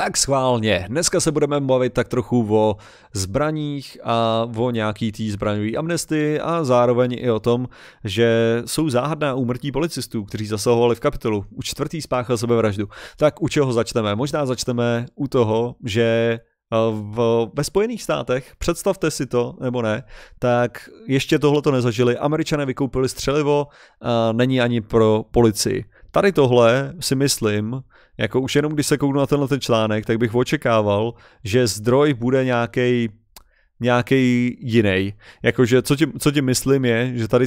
Tak schválně, dneska se budeme bavit tak trochu o zbraních a o nějaký tý zbraňový amnesty a zároveň i o tom, že jsou záhadná úmrtí policistů, kteří zasahovali v kapitolu. U čtvrtý spáchal sebevraždu. Tak u čeho začneme? Možná začneme u toho, že eh, v, ve Spojených státech, představte si to, nebo ne, tak ještě tohle to nezažili. Američané vykoupili střelivo, a není ani pro policii. Tady tohle si myslím, jako už jenom když se kouknu na tenhle ten článek, tak bych očekával, že zdroj bude nějaký nějaký jiný. Jakože co tím, co tím myslím je, že tady,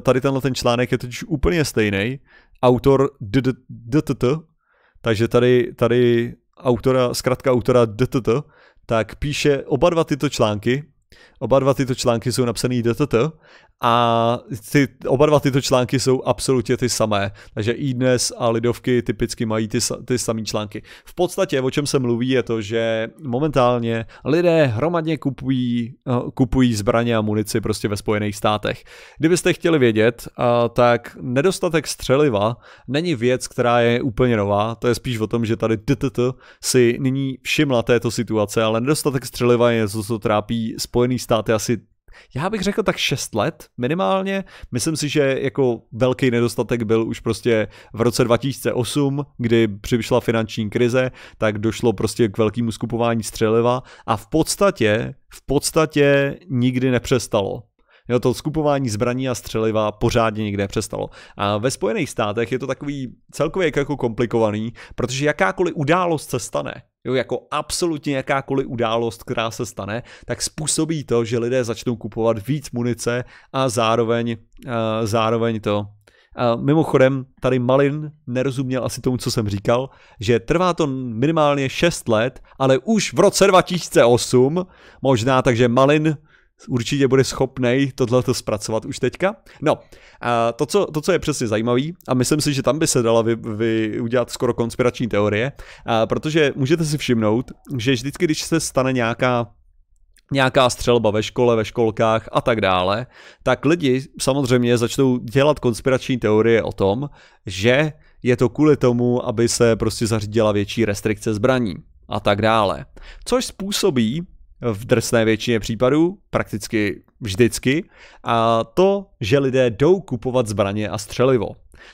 tady tenhle ten článek je totiž úplně stejný. Autor DTT, takže tady, tady autora, zkrátka autora DTT, tak píše oba dva tyto články, Oba dva tyto články jsou napsané DTT a ty, oba dva tyto články jsou absolutně ty samé. Takže i dnes a Lidovky typicky mají ty, ty samé články. V podstatě, o čem se mluví, je to, že momentálně lidé hromadně kupují, eh, kupují zbraně a munici prostě ve Spojených státech. Kdybyste chtěli vědět, eh, tak nedostatek střeliva není věc, která je úplně nová. To je spíš o tom, že tady DTT si nyní všimla této situace, ale nedostatek střeliva je něco, co trápí Spojený státy asi já bych řekl tak 6 let minimálně. Myslím si, že jako velký nedostatek byl už prostě v roce 2008, kdy přišla finanční krize, tak došlo prostě k velkému skupování střeliva a v podstatě, v podstatě nikdy nepřestalo. Jo, to skupování zbraní a střeliva pořádně nikde přestalo. A ve Spojených státech je to takový celkově jako komplikovaný, protože jakákoliv událost se stane, jo, jako absolutně jakákoliv událost, která se stane, tak způsobí to, že lidé začnou kupovat víc munice a zároveň, uh, zároveň to Uh, mimochodem, tady Malin nerozuměl asi tomu, co jsem říkal, že trvá to minimálně 6 let, ale už v roce 2008, možná, takže Malin určitě bude schopný tohle zpracovat už teďka. No, a to, co, to, co je přesně zajímavý, a myslím si, že tam by se dala vy, vy udělat skoro konspirační teorie, a protože můžete si všimnout, že vždycky, když se stane nějaká nějaká střelba ve škole, ve školkách a tak dále, tak lidi samozřejmě začnou dělat konspirační teorie o tom, že je to kvůli tomu, aby se prostě zařídila větší restrikce zbraní a tak dále. Což způsobí, v drsné většině případů, prakticky vždycky, a to, že lidé jdou kupovat zbraně a střelivo.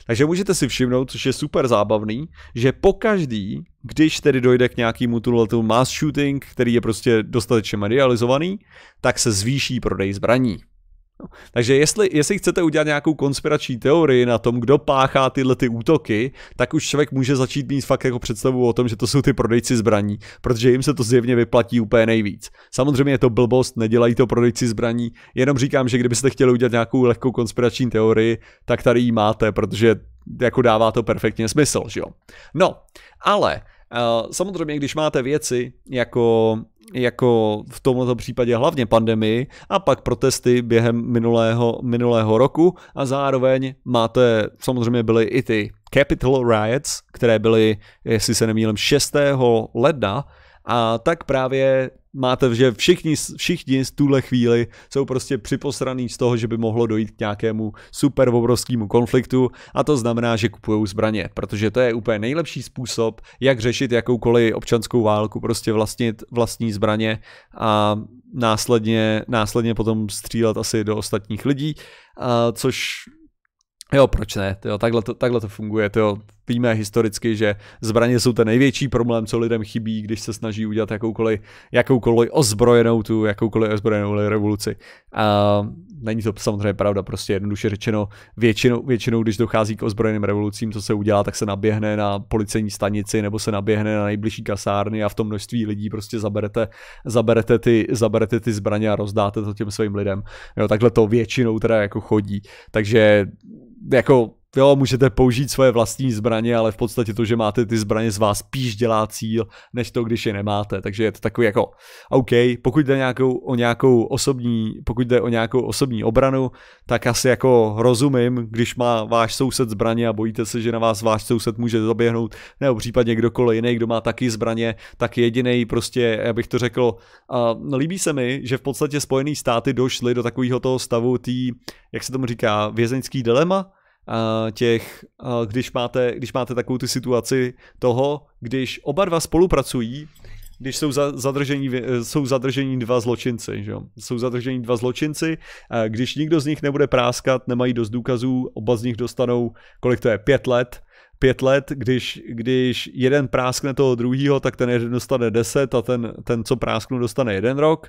Takže můžete si všimnout, což je super zábavný, že po každý, když tedy dojde k nějakému tuhletu mass shooting, který je prostě dostatečně medializovaný, tak se zvýší prodej zbraní. No. Takže jestli, jestli chcete udělat nějakou konspirační teorii na tom, kdo páchá tyhle ty útoky, tak už člověk může začít mít fakt jako představu o tom, že to jsou ty prodejci zbraní, protože jim se to zjevně vyplatí úplně nejvíc. Samozřejmě je to blbost, nedělají to prodejci zbraní, jenom říkám, že kdybyste chtěli udělat nějakou lehkou konspirační teorii, tak tady ji máte, protože jako dává to perfektně smysl, že jo. No, ale Uh, samozřejmě, když máte věci jako jako v tomto případě hlavně pandemii a pak protesty během minulého, minulého roku a zároveň máte, samozřejmě byly i ty capital Riots, které byly, jestli se nemýlím, 6. ledna a tak právě máte, že všichni, všichni z tuhle chvíli jsou prostě připosraný z toho, že by mohlo dojít k nějakému super obrovskému konfliktu a to znamená, že kupují zbraně, protože to je úplně nejlepší způsob, jak řešit jakoukoliv občanskou válku, prostě vlastnit vlastní zbraně a následně, následně potom střílet asi do ostatních lidí, a což Jo, proč ne? Jo, takhle, to, takhle to funguje. Jo víme historicky, že zbraně jsou ten největší problém, co lidem chybí, když se snaží udělat jakoukoliv, jakoukoliv ozbrojenou tu, jakoukoliv ozbrojenou revoluci. A není to samozřejmě pravda, prostě jednoduše řečeno, většinou, většinou, když dochází k ozbrojeným revolucím, co se udělá, tak se naběhne na policejní stanici nebo se naběhne na nejbližší kasárny a v tom množství lidí prostě zaberete, zaberete, ty, zaberete ty zbraně a rozdáte to těm svým lidem. Jo, takhle to většinou teda jako chodí. Takže jako jo, můžete použít svoje vlastní zbraně, ale v podstatě to, že máte ty zbraně z vás spíš dělá cíl, než to, když je nemáte. Takže je to takový jako, OK, pokud jde nějakou, o nějakou osobní, pokud jde o nějakou osobní obranu, tak asi jako rozumím, když má váš soused zbraně a bojíte se, že na vás váš soused může zaběhnout, nebo případně kdokoliv jiný, kdo má taky zbraně, tak jediný prostě, já bych to řekl, a líbí se mi, že v podstatě Spojené státy došly do takového toho stavu tý, jak se tomu říká, vězeňský dilema, těch, když máte, když máte takovou tu situaci toho, když oba dva spolupracují, když jsou, za, zadržení, jsou zadržení dva zločinci. Že Jsou zadržení dva zločinci, když nikdo z nich nebude práskat, nemají dost důkazů, oba z nich dostanou, kolik to je, pět let, pět let, když, když jeden práskne toho druhého, tak ten jeden dostane deset a ten, ten co prásknu, dostane jeden rok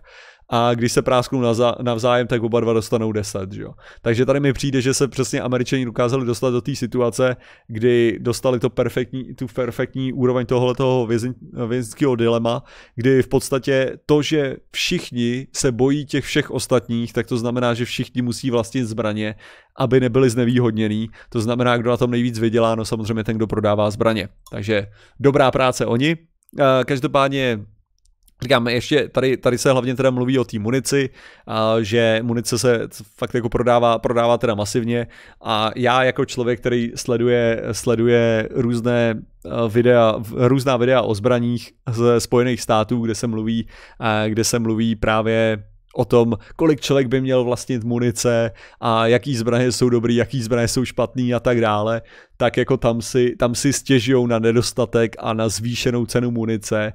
a když se prásknou navzájem, tak oba dva dostanou 10, že jo. Takže tady mi přijde, že se přesně američani dokázali dostat do té situace, kdy dostali to perfektní, tu perfektní úroveň tohoto vězeňského dilema, kdy v podstatě to, že všichni se bojí těch všech ostatních, tak to znamená, že všichni musí vlastnit zbraně, aby nebyli znevýhodnění. To znamená, kdo na tom nejvíc vydělá, no samozřejmě ten, kdo prodává zbraně. Takže dobrá práce oni. Eh, každopádně Říkám, ještě tady, tady se hlavně teda mluví o té munici, a že munice se fakt jako prodává, prodává teda masivně a já jako člověk, který sleduje, sleduje různé eh, videa, různá videa o zbraních ze Spojených států, kde se mluví, eh, kde se mluví právě o tom, kolik člověk by měl vlastnit munice a jaký zbraně jsou dobrý, jaký zbraně jsou špatný a tak dále, tak jako tam si, tam si stěžují na nedostatek a na zvýšenou cenu munice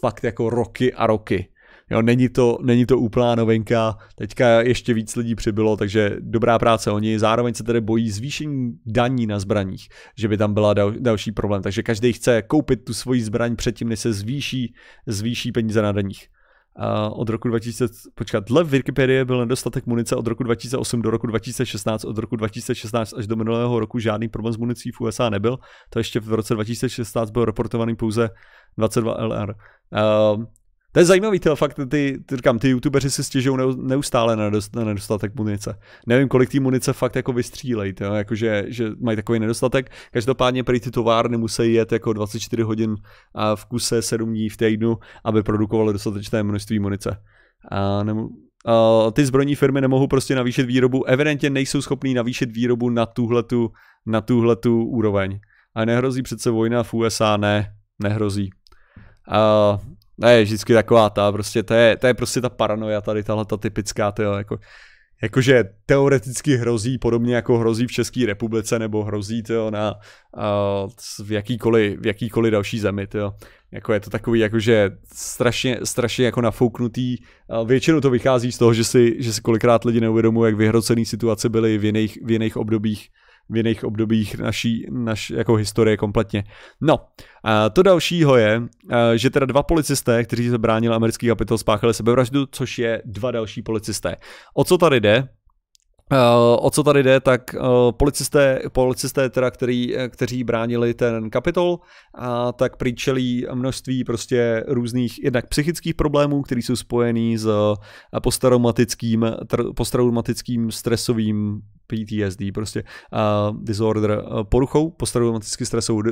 fakt jako roky a roky. Jo, není, to, není to úplná novinka, teďka ještě víc lidí přibylo, takže dobrá práce oni. Zároveň se tedy bojí zvýšení daní na zbraních, že by tam byla dal, další problém. Takže každý chce koupit tu svoji zbraň předtím, než se zvýší, zvýší peníze na daních od roku 2000, počkat, dle Wikipedie byl nedostatek munice od roku 2008 do roku 2016, od roku 2016 až do minulého roku žádný problém s municí v USA nebyl, to ještě v roce 2016 byl reportovaný pouze 22 LR. Uh, to je zajímavý, tyhle, fakt, ty, ty, říkám, ty youtubeři si stěžují neustále na nedostatek munice. Nevím, kolik té munice fakt jako vystřílejí, jo, jako že, že, mají takový nedostatek. Každopádně prý ty továrny musí jet jako 24 hodin a v kuse 7 dní v týdnu, aby produkovaly dostatečné množství munice. A nemu, Uh, ty zbrojní firmy nemohou prostě navýšit výrobu, evidentně nejsou schopní navýšit výrobu na tuhletu, na tuhletu úroveň. A nehrozí přece vojna v USA, ne, nehrozí. Uh, to je vždycky taková ta, prostě to je, to je prostě ta paranoja tady, tahle ta typická, to jo, jako, jakože teoreticky hrozí podobně jako hrozí v České republice nebo hrozí to na uh, v, jakýkoliv, v jakýkoliv další zemi. To jako je to takový jakože strašně, strašně jako nafouknutý. Uh, většinou to vychází z toho, že si, že si kolikrát lidi neuvědomují, jak vyhrocený situace byly v jiných, v jiných obdobích v jiných obdobích naší, naš, jako historie kompletně. No, a to dalšího je, že teda dva policisté, kteří se bránili americký kapitol, spáchali sebevraždu, což je dva další policisté. O co tady jde? Eh, o co tady jde, tak eh, policisté, policisté teda, který, eh, kteří bránili ten kapitol, a tak přičelí množství prostě různých jednak psychických problémů, které jsou spojený s posttraumatickým, posttraumatickým stresovým PTSD, prostě uh, disorder uh, poruchou, posttraumatický stresovou uh,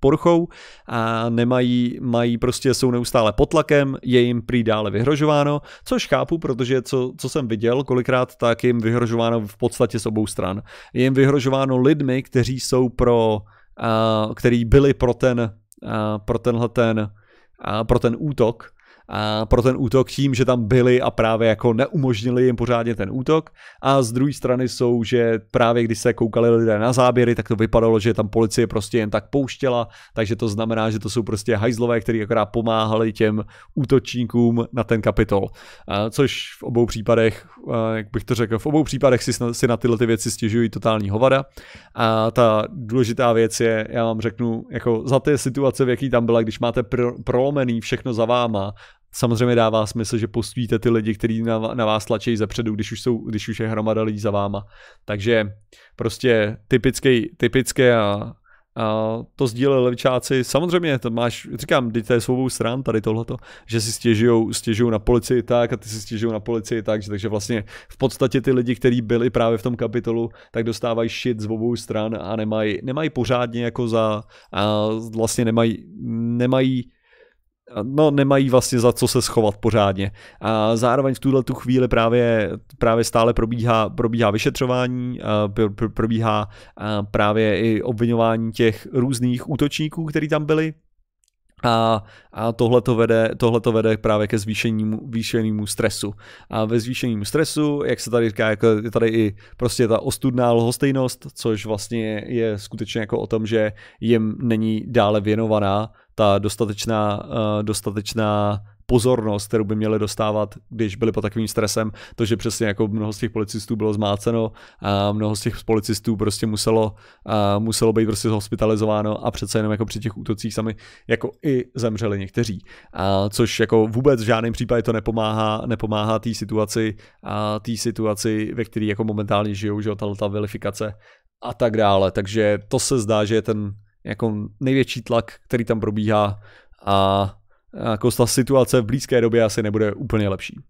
poruchou a nemají, mají prostě, jsou neustále pod tlakem, je jim prý dále vyhrožováno, což chápu, protože co, co jsem viděl kolikrát, tak jim vyhrožováno vyhrožováno v podstatě s obou stran. Je jim vyhrožováno lidmi, kteří jsou pro, eh, který byli pro ten, eh, pro tenhle ten, eh, pro ten útok a pro ten útok tím, že tam byli a právě jako neumožnili jim pořádně ten útok. A z druhé strany jsou, že právě když se koukali lidé na záběry, tak to vypadalo, že tam policie prostě jen tak pouštěla, takže to znamená, že to jsou prostě hajzlové, kteří akorát pomáhali těm útočníkům na ten kapitol. A což v obou případech, jak bych to řekl, v obou případech si, si na tyhle ty věci stěžují totální hovada. A ta důležitá věc je, já vám řeknu, jako za té situace, v jaký tam byla, když máte pr- prolomený všechno za váma, Samozřejmě dává smysl, že postujíte ty lidi, kteří na, na vás tlačí zepředu, když už, jsou, když už je hromada lidí za váma. Takže prostě typické, typické a, a to sdíleli levičáci. Samozřejmě, to máš, říkám, to je svou stran tady tohleto, že si stěžují stěžují na policii tak a ty si stěžují na policii tak, takže vlastně v podstatě ty lidi, kteří byli právě v tom kapitolu, tak dostávají shit z obou stran a nemají, nemají pořádně jako za, a vlastně nemají, nemají no, nemají vlastně za co se schovat pořádně. A zároveň v tuhle tu chvíli právě, právě stále probíhá, probíhá vyšetřování, probíhá právě i obvinování těch různých útočníků, kteří tam byli, a, a tohle to vede, tohleto vede právě ke zvýšenému, zvýšenému stresu. A ve zvýšenému stresu, jak se tady říká, jako je tady i prostě ta ostudná lhostejnost, což vlastně je skutečně jako o tom, že jim není dále věnovaná ta dostatečná, eh, dostatečná pozornost, kterou by měli dostávat, když byli pod takovým stresem. To, že přesně jako mnoho z těch policistů bylo zmáceno a mnoho z těch policistů prostě muselo, a muselo být prostě hospitalizováno a přece jenom jako při těch útocích sami jako i zemřeli někteří. A což jako vůbec v žádném případě to nepomáhá, nepomáhá té situaci, a té situaci, ve které jako momentálně žijou, že ta vilifikace a tak dále. Takže to se zdá, že je ten jako největší tlak, který tam probíhá a jako ta situace v blízké době asi nebude úplně lepší.